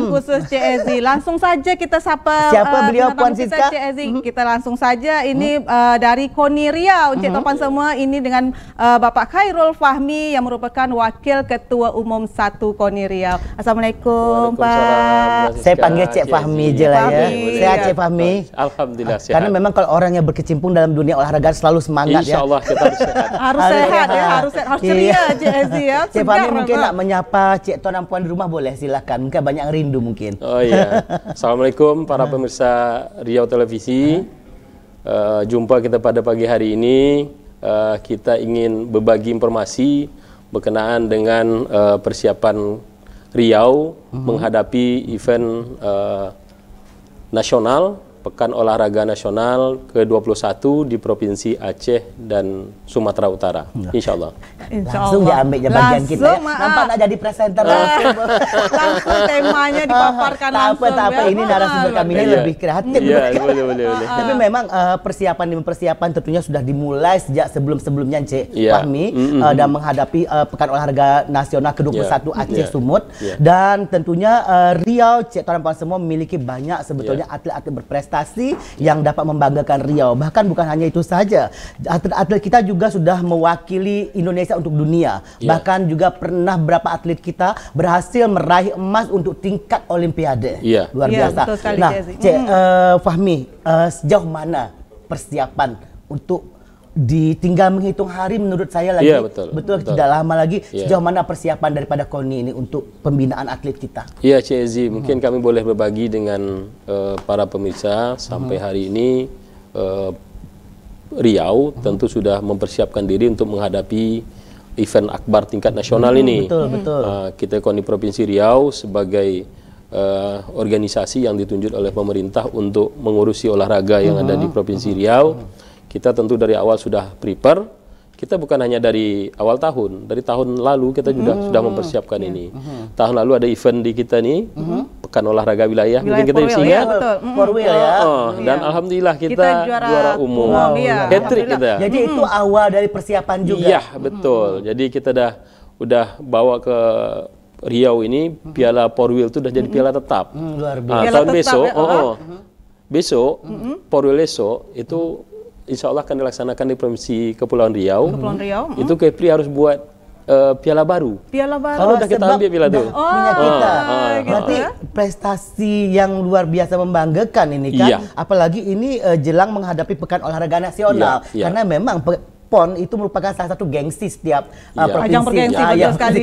bukan hmm. khusus CEZI. Langsung saja kita sapa Siapa uh, beliau Puan Siska? Kita, Hmm. kita langsung saja ini hmm. uh, dari Koni Riau. Encik hmm. Topan semua ini dengan uh, Bapak Khairul Fahmi yang merupakan Wakil Ketua Umum Satu Koni Riau. Assalamualaikum Pak. Saya panggil Cik Fahmi aja lah ya. saya Cik Fahmi? Alhamdulillah sehat. Karena memang kalau orang yang berkecimpung dalam dunia olahraga selalu semangat ya. Insya Allah, ya. Insyaallah kita harus sehat. harus sehat ya, harus sehat. Harus iya. ceria Cik Ezi ya. Cik Fahmi mungkin nak menyapa Cik Tuan dan Puan di rumah boleh silakan. Mungkin banyak yang rindu mungkin. Oh iya. Assalamualaikum para pemirsa Riau Televisi. Uh, jumpa kita pada pagi hari ini. Uh, kita ingin berbagi informasi berkenaan dengan uh, persiapan Riau mm -hmm. menghadapi event uh, nasional Pekan Olahraga Nasional ke-21 di Provinsi Aceh dan Sumatera Utara. Ya. Insya Allah. Insya Allah. Langsung diambil ya bagian langsung, kita ya. Nampak jadi presenter Ah. langsung. temanya dipaparkan tak langsung. Tak apa, ya. ini narasumber kami ini iya. lebih kreatif. Iya, boleh, boleh, boleh. Ah, ah. Tapi memang uh, persiapan demi persiapan tentunya sudah dimulai sejak sebelum-sebelumnya, Cik yeah. Fahmi. Mm -hmm. uh, dan menghadapi uh, Pekan Olahraga Nasional ke-21 yeah. Aceh yeah. Sumut. Yeah. Dan tentunya uh, Riau, Cik, Tuan-Tuan semua memiliki banyak sebetulnya iya. atlet-atlet yeah. berprestasi prestasi yang dapat membanggakan Riau. Bahkan bukan hanya itu saja, atlet-atlet kita juga sudah mewakili Indonesia untuk dunia. Yeah. Bahkan juga pernah berapa atlet kita berhasil meraih emas untuk tingkat Olimpiade. Yeah. Luar yeah, biasa. nah, Cik, uh, Fahmi, uh, sejauh mana persiapan untuk ditinggal menghitung hari menurut saya lagi yeah, betul, betul, betul tidak lama lagi yeah. sejauh mana persiapan daripada KONI ini untuk pembinaan atlet kita. Iya yeah, Cezi hmm. mungkin kami boleh berbagi dengan uh, para pemirsa sampai hmm. hari ini uh, Riau hmm. tentu sudah mempersiapkan diri untuk menghadapi event akbar tingkat nasional hmm, ini. Betul, hmm. betul. Uh, kita KONI Provinsi Riau sebagai uh, organisasi yang ditunjuk oleh pemerintah untuk mengurusi olahraga yang hmm. ada di Provinsi hmm. Riau. Hmm kita tentu dari awal sudah prepare. Kita bukan hanya dari awal tahun, dari tahun lalu kita sudah hmm. sudah mempersiapkan yeah. ini. Hmm. Tahun lalu ada event di kita nih, hmm. pekan olahraga wilayah, wilayah mungkin kita isinya ingat. Ya, betul. Hmm. ya. Oh, yeah. Hmm, dan iya. alhamdulillah kita, kita juara, juara umum, wow, ya. hat kita. Jadi hmm. itu awal dari persiapan juga. Iya betul. Hmm. Jadi kita dah udah bawa ke Riau ini hmm. piala Porwil itu sudah jadi piala tetap. Mm, luar ah, biasa. Nah, tahun tetap, besok, ya? oh, oh. Uh-huh. besok -hmm. Porwil esok itu -hmm insya Allah akan dilaksanakan di Provinsi Kepulauan Riau. Kepulauan Riau. Hmm. Itu Kepri harus buat uh, piala baru. Piala baru. Kalau udah kita ambil piala itu. Oh, punya kita. Ah, ah, ah. Berarti iya. prestasi yang luar biasa membanggakan ini kan. Iya. Apalagi ini uh, jelang menghadapi Pekan Olahraga Nasional. Iya, iya. Karena memang PON itu merupakan salah satu gengsi setiap uh, provinsi. Ajang bergengsi ya, sekali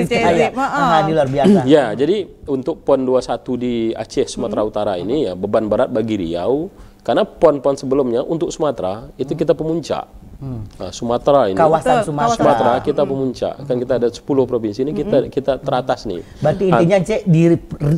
ah, ah, ini luar biasa. ya, jadi untuk PON 21 di Aceh Sumatera hmm. Utara ini ya beban berat bagi Riau karena pon-pon sebelumnya untuk Sumatera itu hmm. kita pemuncak. Hmm. Nah, Sumatera ini kawasan Sumatera, Sumatera kita hmm. pemuncak. Kan kita ada 10 hmm. provinsi ini kita kita teratas nih. Berarti nah, intinya Cek di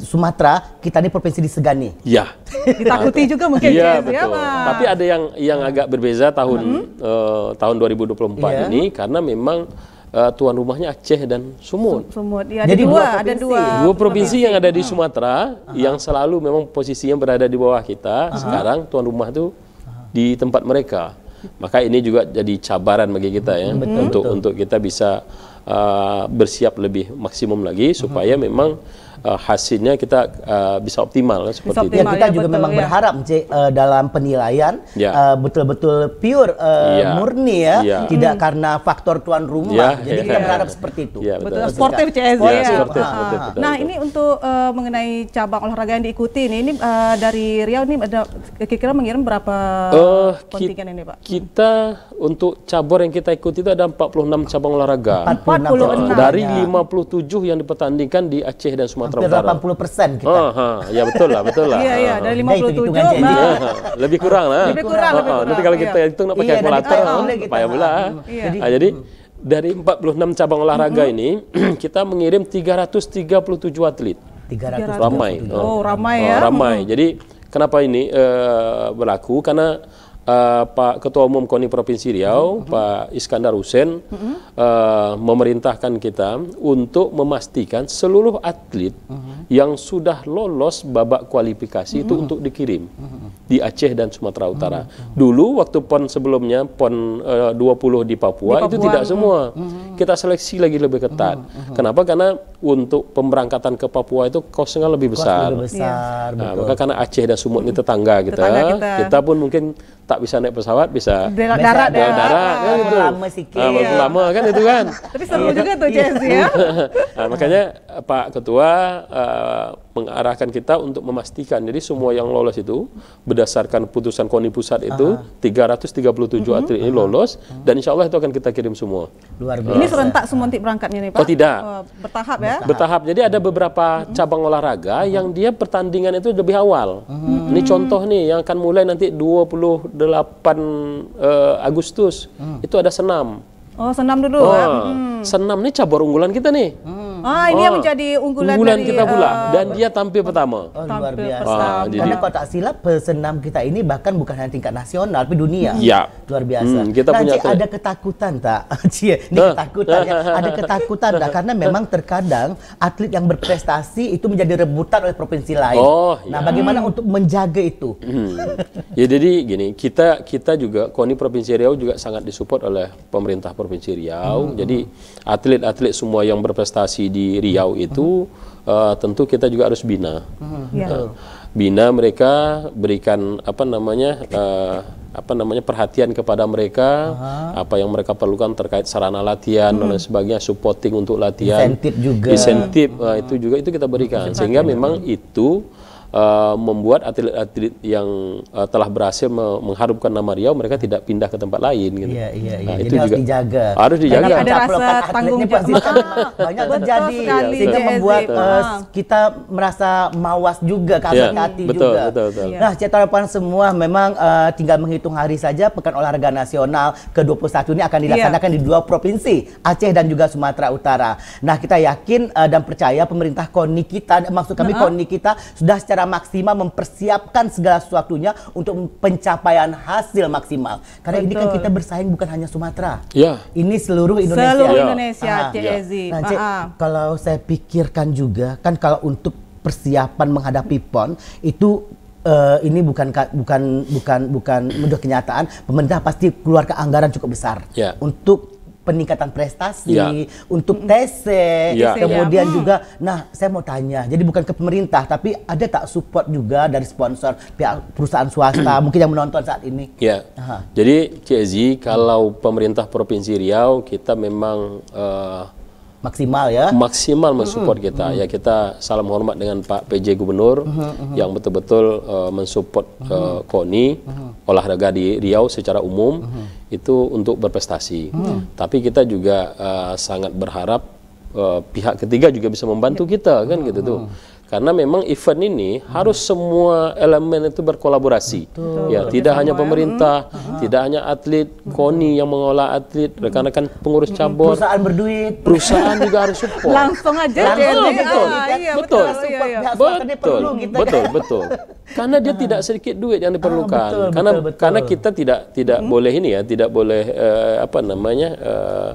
Sumatera kita ini provinsi disegani. Iya. Ditakuti nah, juga mungkin Iya, betul. Ya, Tapi ada yang yang agak berbeza tahun hmm. uh, tahun 2024 yeah. Iya. ini karena memang uh, tuan rumahnya Aceh dan Sumut. Sumut. Ya, Jadi dua, ada dua. Dua provinsi yang ada di ah. Sumatera uh -huh. yang selalu memang posisinya berada di bawah kita. Uh -huh. Sekarang tuan rumah itu uh -huh. di tempat mereka. Maka ini juga jadi cabaran bagi kita ya untuk betul. untuk kita bisa uh, bersiap lebih maksimum lagi supaya memang uh, hasilnya kita uh, bisa optimal kan seperti bisa optimal, itu. Ya, kita ya, juga betul, memang ya. berharap J, uh, eh, dalam penilaian ya. uh, betul-betul pure uh, ya. murni ya, ya. tidak hmm. karena faktor tuan rumah. Ya, Jadi ya, kita ya, ya. berharap ya. seperti itu. Ya, betul. betul. Sportif CSD. Ya, ya. Ah. nah, betul. ini untuk uh, mengenai cabang olahraga yang diikuti ini, ini uh, dari Riau ini ada kira-kira mengirim berapa uh, kontingen ini, Pak? Kita hmm. untuk cabur yang kita ikuti itu ada 46 cabang olahraga. 46. 46. Dari 57 yang dipertandingkan di Aceh dan Sumatera Hampir Utara. 80 persen kita. Oh, ha. ya betul lah, betul lah. Iya, iya, dari 57 nah, iya, lebih kurang lah. Lebih kurang, nah, lebih oh, kurang. Nanti kalau kita iya. hitung nak pakai kalkulator, payah pula. Jadi dari 46 cabang olahraga ini kita mengirim 337 atlet. 300 ramai. Oh, ya. ramai ya. Oh, ramai. Jadi kenapa ini uh, berlaku? Karena uh, Pak Ketua Umum KONI Provinsi Riau, mm-hmm. Pak Iskandar Husen, mm-hmm. uh, eh, memerintahkan kita untuk memastikan seluruh atlet mm-hmm. yang sudah lolos babak kualifikasi mm-hmm. itu mhm. untuk dikirim mm-hmm. di Aceh dan Sumatera Utara. Mm-hmm. Dulu waktu PON sebelumnya PON eh, uh, 20 di Papua, di Papua itu tidak semua. Mm-hmm. Kita seleksi lagi lebih ketat. Mm-hmm. Kenapa? Karena untuk pemberangkatan ke Papua itu kosnya lebih besar. Lebih besar. Iya. Nah, maka karena Aceh dan Sumut ini tetangga kita, tetangga kita, kita pun mungkin tak bisa naik pesawat bisa darat darat, ya. darat, darat kan itu. Lama sikit. Ah, lama kan itu kan. Tapi seru juga tuh iya. Jazz ya. nah, makanya eh, Pak Ketua uh, mengarahkan kita untuk memastikan. Jadi semua yang lolos itu berdasarkan putusan KONI pusat itu Aha. 337 mm -hmm. atlet ini lolos dan insya Allah itu akan kita kirim semua. Luar biasa. Ini serentak semua nanti berangkatnya nih Pak? Oh tidak. Oh, bertahap ya? Bertahap. Jadi ada beberapa mm -hmm. cabang olahraga mm -hmm. yang dia pertandingan itu lebih awal. Mm -hmm. Ini contoh nih yang akan mulai nanti 28 uh, eh, Agustus mm. itu ada senam. Oh senam dulu. Oh, ya? Mhm. Senam nih cabur unggulan kita nih. Hmm. Ah, ini yang oh, menjadi unggulan, unggulan dari, kita pula uh, dan dia tampil pertama. Oh, luar biasa. Ah, jadi, Karena kalau tak silap pesenam kita ini bahkan bukan hanya tingkat nasional tapi dunia. Ya. Luar biasa. Hmm, kita nah, punya Cik, ada ketakutan tak? Cie, ini ketakutan ya. Ada ketakutan tak? Karena memang terkadang atlet yang berprestasi itu menjadi rebutan oleh provinsi lain. Oh, nah, ya. bagaimana hmm. untuk menjaga itu? Hmm. ya jadi gini, kita kita juga KONI Provinsi Riau juga sangat disupport oleh pemerintah Provinsi Riau. Hmm. Jadi atlet-atlet semua yang berprestasi di Riau hmm. itu uh, tentu kita juga harus bina. Yeah. Hmm. Uh, iya. bina mereka, berikan apa namanya uh, apa namanya perhatian kepada mereka, Aha. apa yang mereka perlukan terkait sarana latihan hmm. dan sebagainya, supporting untuk latihan, insentif juga, insentif uh, itu juga itu kita berikan sehingga memang itu Eh, membuat atlet-atlet yang uh, telah berhasil me mengharumkan nama Riau mereka tidak pindah ke tempat lain gitu. Iya iya iya. Nah, Jadi itu harus juga dijaga. Harus dijaga. Karena ada rasa tanggung jawab ah, banyak terjadi sekali, sehingga membuat uh, kita merasa mawas juga iya, kasih yeah, hati betul, juga. Betul, betul. Iya. Nah, catatan semua memang uh, tinggal menghitung hari saja pekan olahraga nasional ke-21 ini akan dilaksanakan yeah. di dua provinsi, Aceh dan juga Sumatera Utara. Nah, kita yakin uh, dan percaya pemerintah KONI kita maksud kami nah, KONI kita sudah secara maksimal mempersiapkan segala sesuatunya untuk pencapaian hasil maksimal. Karena Betul. ini kan kita bersaing bukan hanya Sumatera. Ya. Ini seluruh Indonesia. Seluruh ya. Indonesia, ya. Nah, kalau saya pikirkan juga kan kalau untuk persiapan menghadapi PON itu uh, ini bukan bukan bukan bukan menurut kenyataan pemerintah pasti keluarkan anggaran cukup besar yeah. untuk peningkatan prestasi, ya. untuk tes, ya. ya. kemudian ya. juga, nah saya mau tanya, jadi bukan ke pemerintah, tapi ada tak support juga dari sponsor pihak perusahaan swasta mungkin yang menonton saat ini? Ya, Aha. jadi Cik kalau pemerintah provinsi Riau kita memang uh, maksimal ya maksimal mensupport mm-hmm. kita ya, mm-hmm. ya kita salam hormat dengan Pak PJ Gubernur mm-hmm, mm-hmm. yang betul-betul uh, mensupport mm-hmm. uh, KONI mm-hmm. olahraga di Riau secara umum mm-hmm. itu untuk berprestasi mm-hmm. tapi kita juga uh, sangat berharap uh, pihak ketiga juga bisa membantu ya. kita kan gitu tuh mm-hmm karena memang event ini hmm. harus semua elemen itu berkolaborasi Betul. ya tidak Betul. hanya ya. pemerintah hmm. tidak hanya atlet hmm. koni yang mengolah atlet hmm. rekan-rekan pengurus hmm. cabur perusahaan berduit perusahaan juga harus support langsung aja langsung ah, iya, betul betul iya, iya. betul betul gitu betul, kan. betul, betul karena dia ah. tidak sedikit duit yang ah, diperlukan ah, betul, karena betul, betul. karena kita tidak tidak hmm. boleh ini ya tidak boleh uh, apa namanya uh,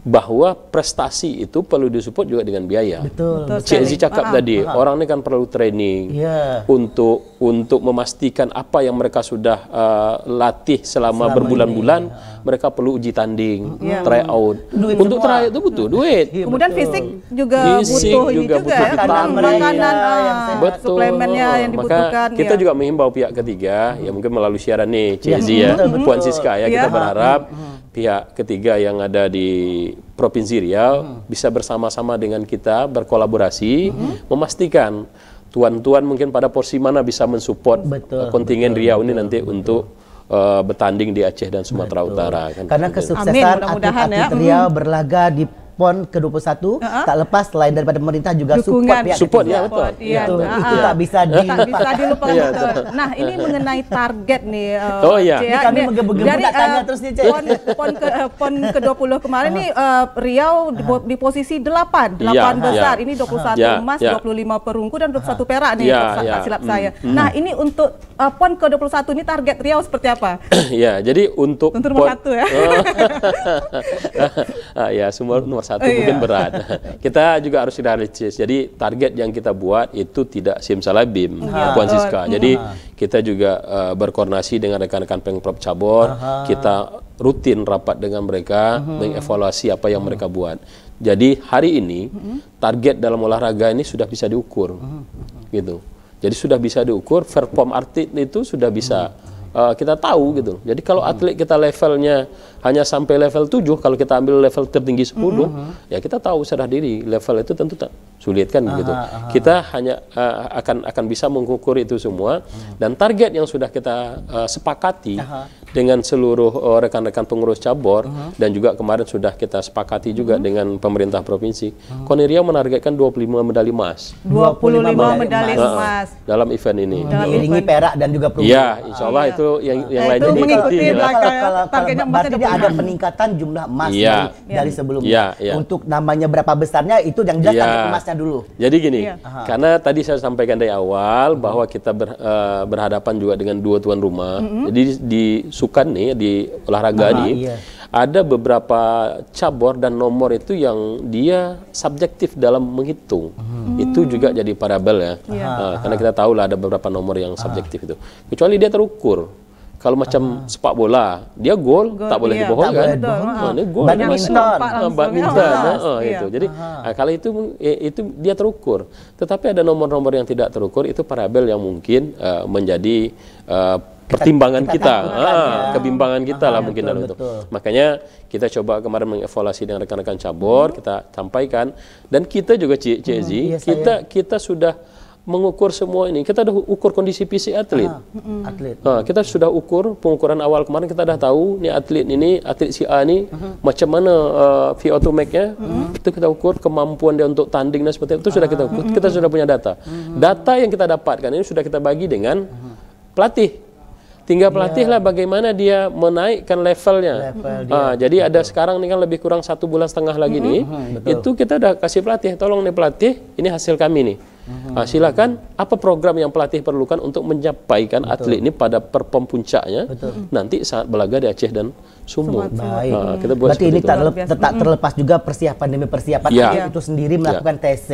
bahwa prestasi itu perlu disupport juga dengan biaya. Betul. Cik Zee cakap paham, tadi, paham. orang ini kan perlu training yeah. untuk untuk memastikan apa yang mereka sudah uh, latih selama, selama berbulan-bulan, yeah. mereka perlu uji tanding, yeah. try out. Duit untuk semua. try itu butuh duit. Ya, Kemudian betul. fisik juga fisik butuh juga, juga butuh ya, makanan, iya, ah, betul. suplemennya yang dibutuhkan. Maka kita iya. juga menghimbau pihak ketiga, ya mungkin melalui siaran nih Cik Zee iya. ya, Puan Siska ya, kita berharap pihak ketiga yang ada di Provinsi Riau hmm. bisa bersama-sama dengan kita berkolaborasi hmm. memastikan tuan-tuan mungkin pada porsi mana bisa mensupport betul, kontingen betul, Riau ini nanti betul. untuk uh, bertanding di Aceh dan Sumatera betul. Utara kan. Karena gitu. kesuksesan atlet-atlet ya. Riau hmm. berlaga di PON ke-21 uh-huh. tak lepas selain daripada pemerintah juga Dukungan. support pihak support, Ya, betul. Iya, betul. Nah, itu tak bisa dilupakan. Tak bisa dilupakan. ya, Nah, ini iya. mengenai target nih uh, Oh iya. Ini kami menggebu-gebu uh, tanya eh, terus nih, Cek. PON, PON ke uh, PON ke-20 kemarin nih uh, Riau di, uh -huh. di posisi 8, 8 ya, besar. Uh -huh. Ini 21 uh -huh. emas, yeah. 25 perunggu dan 21 uh -huh. perak nih yeah, kalau yeah. silap hmm, saya. Hmm. Nah, ini untuk uh, PON ke-21 ini target Riau seperti apa? ya, jadi untuk Tentu nomor satu ya. ya, semua nomor satu oh, mungkin iya. berat. kita juga harus realistis. Jadi target yang kita buat itu tidak simsalabim, ha. Iya. Puan Siska. Iya. Jadi kita juga uh, berkoordinasi dengan rekan-rekan pengprov cabur. Aha. Kita rutin rapat dengan mereka, uh mengevaluasi apa yang uh mereka buat. Jadi hari ini mhm. target dalam olahraga ini sudah bisa diukur, uh gitu. Jadi sudah bisa diukur, perform artit itu sudah bisa. uh uh, kita tahu gitu loh. Jadi kalau hmm. atlet kita levelnya hanya sampai level 7, kalau kita ambil level tertinggi 10, hmm, hmm, hmm. ya kita tahu sadar diri level itu tentu tak sulit kan aha, gitu. Aha. Kita hanya uh, akan akan bisa mengukur itu semua hmm. dan target yang sudah kita uh, sepakati aha dengan seluruh eh, rekan-rekan pengurus cabur uh -huh. dan juga kemarin sudah kita sepakati juga uh -huh. dengan pemerintah provinsi. Uh -huh. Koni menargetkan 25 medali emas. 25, medali emas uh, dalam event ini. Dalam perak dan juga perunggu. Ya, insya Allah iya. itu yang yang nah, lainnya diikuti. Ya. Kalau, kalau, kalau berarti ada, peningkatan jumlah emas ya. dari, dari sebelumnya. Ya, ya. Untuk namanya berapa besarnya itu yang jelas ya. emasnya dulu. Jadi gini, ya. karena tadi saya sampaikan dari awal bahwa kita ber, uh, berhadapan juga dengan dua tuan rumah. Mm -hmm. Jadi di sukan nih di olahraga Aha, nih iya. ada beberapa cabur dan nomor itu yang dia subjektif dalam menghitung hmm. itu juga jadi parabel ya iya. ah, karena kita tahu lah ada beberapa nomor yang subjektif Aha. itu kecuali dia terukur kalau macam Aha. sepak bola dia gol tak boleh iya, dibohong kan nah, dia gol badminton ah, iya. ah, itu jadi kalau itu eh, itu dia terukur tetapi ada nomor-nomor yang tidak terukur itu parabel yang mungkin uh, menjadi uh, pertimbangan kita, kita, ah, ya. kebimbangan kita ah, lah mungkin betul, dalam itu. Betul. Makanya kita coba kemarin mengevaluasi dengan rekan-rekan cabur, hmm. kita sampaikan dan kita juga C hmm, iya, kita saya. kita sudah mengukur semua ini. Kita sudah ukur kondisi fisik atlet. Ah, mm. atlet. Nah, kita sudah ukur pengukuran awal kemarin kita sudah tahu ini atlet ini atlet si A ini -hmm. macam mana uh, ah, VO2 max-nya. -hmm. Itu kita ukur kemampuan dia untuk tanding dan seperti itu ah. sudah kita ah, ukur. -hmm. Kita hmm. sudah punya data. -hmm. Data yang kita dapatkan ini sudah kita bagi dengan hmm. pelatih tinggal iya. pelatihlah bagaimana dia menaikkan levelnya. Level ah, jadi Betul. ada sekarang ini kan lebih kurang satu bulan setengah lagi mm -hmm. nih. Mm-hmm, betul. Itu kita udah kasih pelatih, tolong nih pelatih, ini hasil kami nih. Mm -hmm. Nah, silakan apa program yang pelatih perlukan untuk menyampaikan atlet ini pada perform puncaknya Betul. Mm-hmm. nanti saat belaga di Aceh dan Sumut. Ah, baik. Nah, kita buat Berarti ini tak, mm-hmm. terlepas juga persiapan demi persiapan ya. itu sendiri ya. melakukan ya. TC.